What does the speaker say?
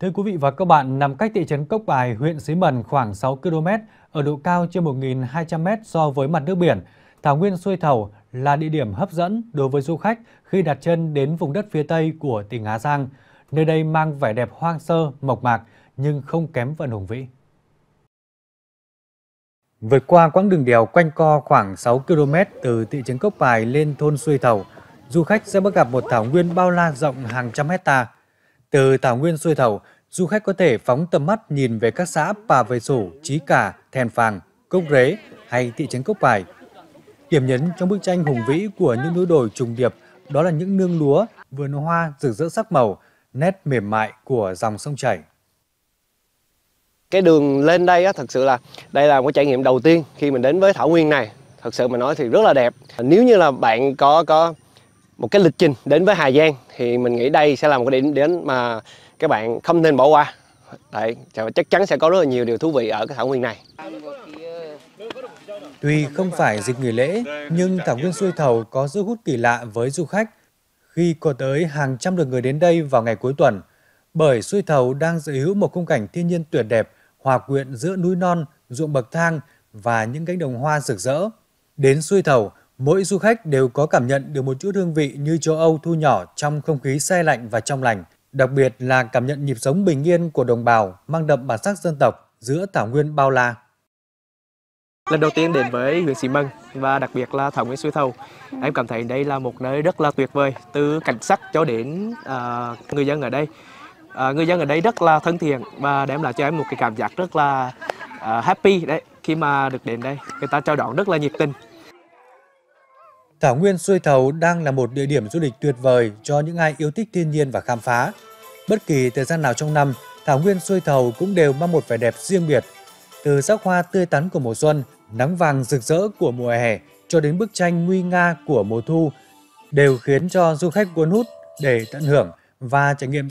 Thưa quý vị và các bạn, nằm cách thị trấn Cốc Bài, huyện Xí Mần khoảng 6 km, ở độ cao trên 1.200 m so với mặt nước biển, Thảo nguyên xuôi thầu là địa điểm hấp dẫn đối với du khách khi đặt chân đến vùng đất phía Tây của tỉnh Hà Giang. Nơi đây mang vẻ đẹp hoang sơ, mộc mạc nhưng không kém phần hùng vĩ. Vượt qua quãng đường đèo quanh co khoảng 6 km từ thị trấn Cốc Bài lên thôn Xuôi Thầu, du khách sẽ bắt gặp một thảo nguyên bao la rộng hàng trăm hecta. Từ Thảo Nguyên xuôi Thầu, du khách có thể phóng tầm mắt nhìn về các xã Pà Vời Sủ, Chí Cả, Thèn Phàng, Cốc Rế hay thị trấn Cốc Bài. Điểm nhấn trong bức tranh hùng vĩ của những núi đồi trùng điệp đó là những nương lúa, vườn hoa rực rỡ sắc màu, nét mềm mại của dòng sông chảy. Cái đường lên đây á, thật sự là đây là một trải nghiệm đầu tiên khi mình đến với Thảo Nguyên này. Thật sự mình nói thì rất là đẹp. Nếu như là bạn có có một cái lịch trình đến với Hà Giang thì mình nghĩ đây sẽ là một cái điểm đến mà các bạn không nên bỏ qua Đấy, chắc chắn sẽ có rất là nhiều điều thú vị ở cái thảo nguyên này Tuy không phải dịp nghỉ lễ nhưng thảo nguyên xuôi thầu có sức hút kỳ lạ với du khách khi có tới hàng trăm lượt người đến đây vào ngày cuối tuần bởi xuôi thầu đang sở hữu một khung cảnh thiên nhiên tuyệt đẹp hòa quyện giữa núi non, ruộng bậc thang và những cánh đồng hoa rực rỡ. Đến xuôi thầu, Mỗi du khách đều có cảm nhận được một chút hương vị như châu Âu thu nhỏ trong không khí xe lạnh và trong lành, đặc biệt là cảm nhận nhịp sống bình yên của đồng bào mang đậm bản sắc dân tộc giữa thảo nguyên bao la. Lần đầu tiên đến với huyện Xí Măng và đặc biệt là thảo nguyên suối thầu, em cảm thấy đây là một nơi rất là tuyệt vời từ cảnh sắc cho đến uh, người dân ở đây. Uh, người dân ở đây rất là thân thiện và đem lại cho em một cái cảm giác rất là uh, happy đấy khi mà được đến đây. Người ta chào đón rất là nhiệt tình. Thảo Nguyên Xuôi Thầu đang là một địa điểm du lịch tuyệt vời cho những ai yêu thích thiên nhiên và khám phá. Bất kỳ thời gian nào trong năm, Thảo Nguyên Xuôi Thầu cũng đều mang một vẻ đẹp riêng biệt. Từ sắc hoa tươi tắn của mùa xuân, nắng vàng rực rỡ của mùa hè cho đến bức tranh nguy nga của mùa thu đều khiến cho du khách cuốn hút để tận hưởng và trải nghiệm